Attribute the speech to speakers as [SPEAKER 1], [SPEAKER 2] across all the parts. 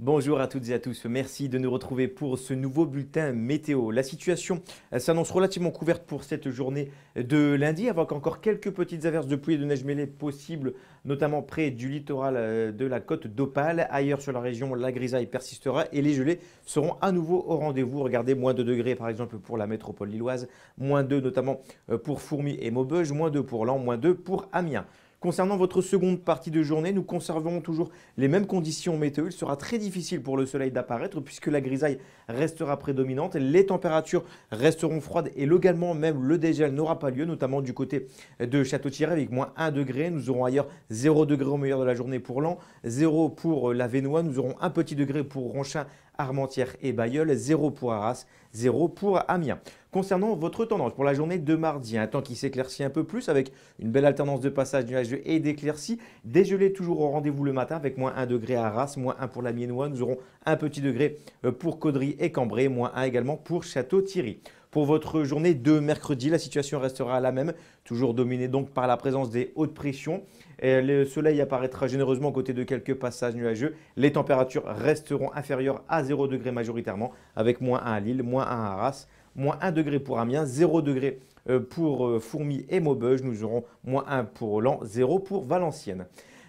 [SPEAKER 1] Bonjour à toutes et à tous, merci de nous retrouver pour ce nouveau bulletin météo. La situation euh, s'annonce relativement couverte pour cette journée de lundi, avec encore quelques petites averses de pluie et de neige mêlée possibles, notamment près du littoral euh, de la côte d'Opale. Ailleurs sur la région, la grisaille persistera et les gelées seront à nouveau au rendez-vous. Regardez, moins 2 degrés par exemple pour la métropole lilloise, moins 2 notamment euh, pour Fourmi et Maubeuge, moins 2 pour Lan, moins 2 pour Amiens. Concernant votre seconde partie de journée, nous conserverons toujours les mêmes conditions météo. Il sera très difficile pour le soleil d'apparaître puisque la grisaille restera prédominante. Les températures resteront froides et localement même le dégel n'aura pas lieu, notamment du côté de Château-Thierry avec moins 1 degré. Nous aurons ailleurs 0 degré au meilleur de la journée pour l'an, 0 pour la Vénois. Nous aurons un petit degré pour Ronchin, Armentières et Bayeul, 0 pour Arras, 0 pour Amiens. Concernant votre tendance pour la journée de mardi, un temps qui s'éclaircit un peu plus avec une belle alternance de passage nuageux et d'éclaircies. Dégelé toujours au rendez-vous le matin avec moins 1 degré à Arras, moins 1 pour la Miennois. Nous aurons un petit degré euh, pour Caudry et Cambrai, moins 1 également pour Château-Thierry. Pour votre journée de mercredi, la situation restera la même, toujours dominée donc par la présence des hautes pressions. le soleil apparaîtra généreusement aux côtés de quelques passages nuageux. Les températures resteront inférieures à 0 degré majoritairement, avec moins 1 à Lille, moins 1 à Arras, moins 1 degré pour Amiens, 0 degré euh, pour euh, Fourmi et Maubeuge. Nous aurons moins 1 pour Hollande, 0 pour Valenciennes.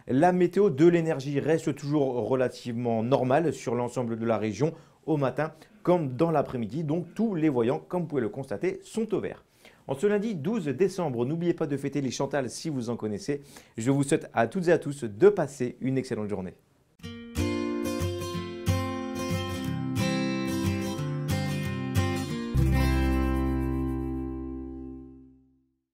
[SPEAKER 1] La météo de l'énergie reste toujours relativement normale sur l'ensemble de la région au matin comme dans l'après-midi. Donc tous les voyants, comme vous pouvez le constater, sont au vert. En ce lundi 12 décembre, n'oubliez pas de fêter les Chantales si vous en connaissez. Je vous souhaite à toutes et à tous de passer une excellente journée.